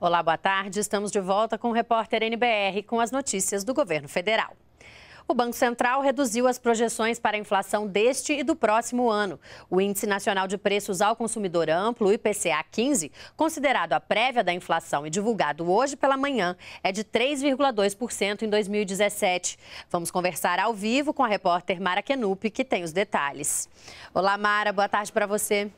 Olá, boa tarde. Estamos de volta com o repórter NBR com as notícias do governo federal o Banco Central reduziu as projeções para a inflação deste e do próximo ano. O Índice Nacional de Preços ao Consumidor Amplo, IPCA 15, considerado a prévia da inflação e divulgado hoje pela manhã, é de 3,2% em 2017. Vamos conversar ao vivo com a repórter Mara Kenup, que tem os detalhes. Olá, Mara, boa tarde para você.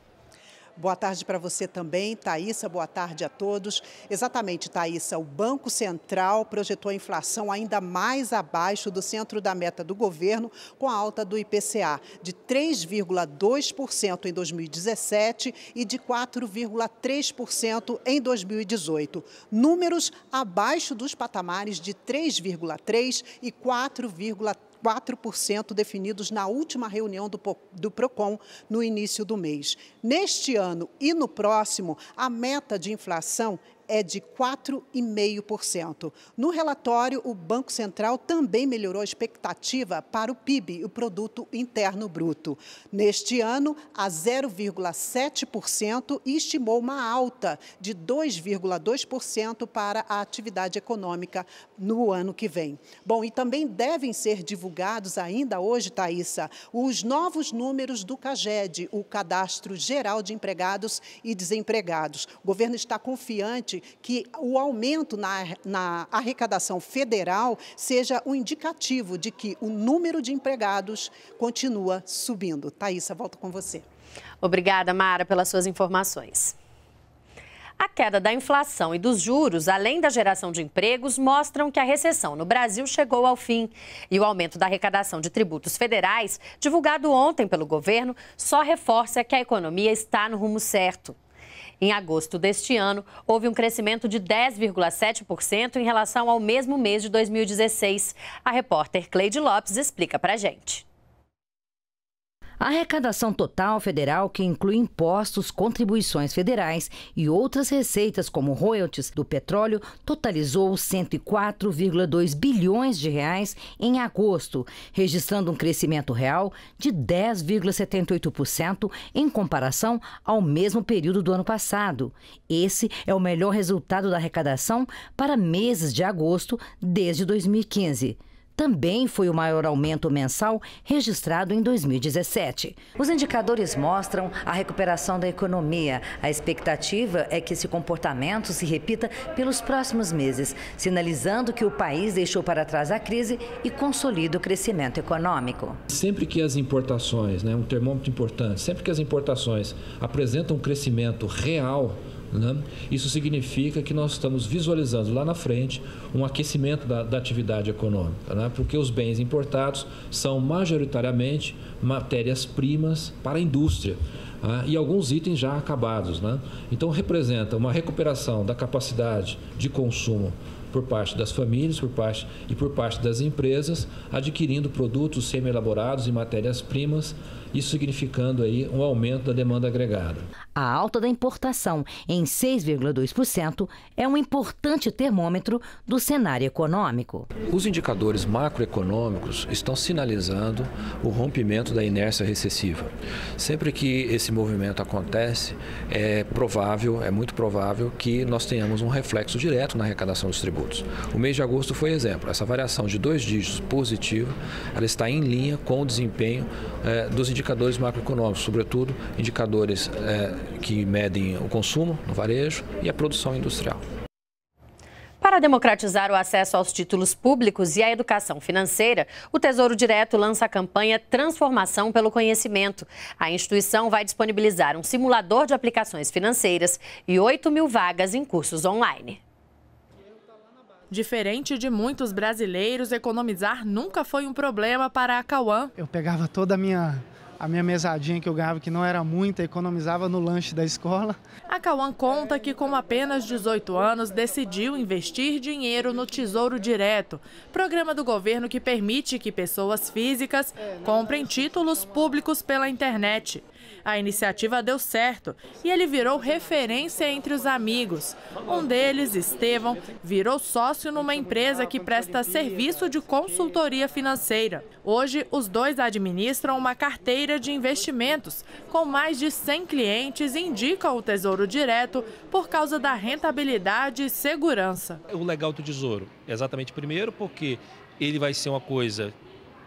Boa tarde para você também, Thaisa. Boa tarde a todos. Exatamente, Thaisa. O Banco Central projetou a inflação ainda mais abaixo do centro da meta do governo, com a alta do IPCA de 3,2% em 2017 e de 4,3% em 2018. Números abaixo dos patamares de 3,3% e 4,3%. 4% definidos na última reunião do, do PROCON no início do mês. Neste ano e no próximo, a meta de inflação é de 4,5%. No relatório, o Banco Central também melhorou a expectativa para o PIB, o Produto Interno Bruto. Neste ano, a 0,7% e estimou uma alta de 2,2% para a atividade econômica no ano que vem. Bom, e também devem ser divulgados ainda hoje, Thaisa, os novos números do CAGED, o Cadastro Geral de Empregados e Desempregados. O governo está confiante que o aumento na, na arrecadação federal seja o um indicativo de que o número de empregados continua subindo. Thaisa, volto com você. Obrigada, Mara, pelas suas informações. A queda da inflação e dos juros, além da geração de empregos, mostram que a recessão no Brasil chegou ao fim. E o aumento da arrecadação de tributos federais, divulgado ontem pelo governo, só reforça que a economia está no rumo certo. Em agosto deste ano, houve um crescimento de 10,7% em relação ao mesmo mês de 2016. A repórter Cleide Lopes explica para gente. A arrecadação total federal, que inclui impostos, contribuições federais e outras receitas como royalties do petróleo, totalizou 104,2 bilhões de reais em agosto, registrando um crescimento real de 10,78% em comparação ao mesmo período do ano passado. Esse é o melhor resultado da arrecadação para meses de agosto desde 2015 também foi o maior aumento mensal registrado em 2017. Os indicadores mostram a recuperação da economia. A expectativa é que esse comportamento se repita pelos próximos meses, sinalizando que o país deixou para trás a crise e consolida o crescimento econômico. Sempre que as importações, né, um termômetro importante, sempre que as importações apresentam um crescimento real, né? Isso significa que nós estamos visualizando lá na frente um aquecimento da, da atividade econômica, né? porque os bens importados são majoritariamente matérias-primas para a indústria. Né? e alguns itens já acabados. Né? Então, representa uma recuperação da capacidade de consumo por parte das famílias por parte, e por parte das empresas, adquirindo produtos semi-elaborados e matérias-primas isso significando aí um aumento da demanda agregada. A alta da importação em 6,2% é um importante termômetro do cenário econômico. Os indicadores macroeconômicos estão sinalizando o rompimento da inércia recessiva. Sempre que esse movimento acontece, é provável, é muito provável que nós tenhamos um reflexo direto na arrecadação dos tributos. O mês de agosto foi exemplo. Essa variação de dois dígitos positiva, ela está em linha com o desempenho eh, dos indicadores indicadores macroeconômicos, sobretudo indicadores é, que medem o consumo no varejo e a produção industrial. Para democratizar o acesso aos títulos públicos e à educação financeira, o Tesouro Direto lança a campanha Transformação pelo Conhecimento. A instituição vai disponibilizar um simulador de aplicações financeiras e 8 mil vagas em cursos online. Diferente de muitos brasileiros, economizar nunca foi um problema para a Cauã. Eu pegava toda a minha a minha mesadinha que eu ganhava, que não era muita, economizava no lanche da escola. A Cauã conta que com apenas 18 anos decidiu investir dinheiro no Tesouro Direto, programa do governo que permite que pessoas físicas é, né? comprem títulos públicos pela internet. A iniciativa deu certo e ele virou referência entre os amigos. Um deles, Estevão, virou sócio numa empresa que presta serviço de consultoria financeira. Hoje, os dois administram uma carteira de investimentos com mais de 100 clientes e indicam o Tesouro Direto por causa da rentabilidade e segurança. O legal do Tesouro, é exatamente primeiro, porque ele vai ser uma coisa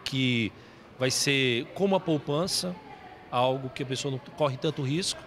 que vai ser como a poupança, algo que a pessoa não corre tanto risco,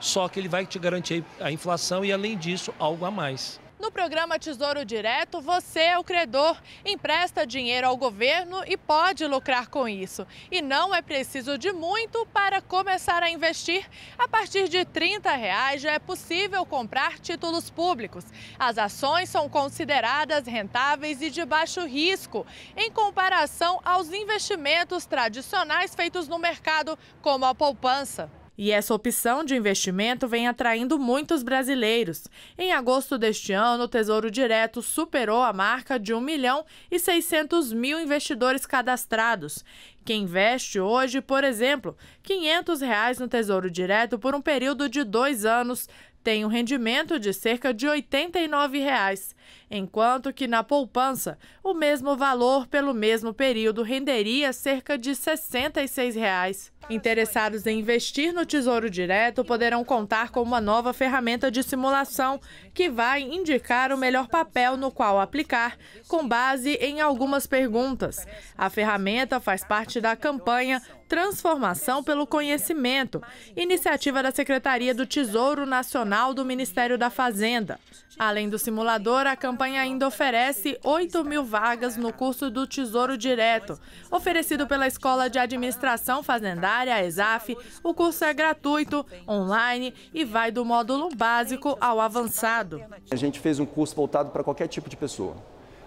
só que ele vai te garantir a inflação e, além disso, algo a mais. No programa Tesouro Direto, você é o credor, empresta dinheiro ao governo e pode lucrar com isso. E não é preciso de muito para começar a investir. A partir de R$ 30 reais já é possível comprar títulos públicos. As ações são consideradas rentáveis e de baixo risco, em comparação aos investimentos tradicionais feitos no mercado, como a poupança. E essa opção de investimento vem atraindo muitos brasileiros. Em agosto deste ano, o Tesouro Direto superou a marca de 1 milhão e 600 mil investidores cadastrados. Quem investe hoje, por exemplo, R$ 500 reais no Tesouro Direto por um período de dois anos tem um rendimento de cerca de R$ 89. Reais enquanto que na poupança, o mesmo valor pelo mesmo período renderia cerca de R$ 66. Reais. Interessados em investir no Tesouro Direto poderão contar com uma nova ferramenta de simulação que vai indicar o melhor papel no qual aplicar, com base em algumas perguntas. A ferramenta faz parte da campanha Transformação pelo Conhecimento, iniciativa da Secretaria do Tesouro Nacional do Ministério da Fazenda. Além do simulador, a a campanha ainda oferece 8 mil vagas no curso do Tesouro Direto. Oferecido pela Escola de Administração Fazendária, ESAF, o curso é gratuito, online e vai do módulo básico ao avançado. A gente fez um curso voltado para qualquer tipo de pessoa.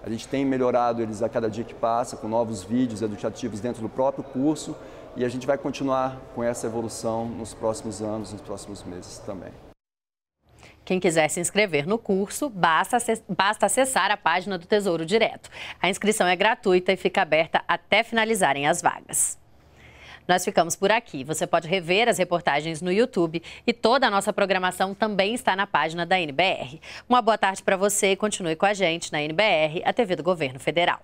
A gente tem melhorado eles a cada dia que passa, com novos vídeos educativos dentro do próprio curso, e a gente vai continuar com essa evolução nos próximos anos, nos próximos meses também. Quem quiser se inscrever no curso, basta, basta acessar a página do Tesouro Direto. A inscrição é gratuita e fica aberta até finalizarem as vagas. Nós ficamos por aqui. Você pode rever as reportagens no YouTube e toda a nossa programação também está na página da NBR. Uma boa tarde para você e continue com a gente na NBR, a TV do Governo Federal.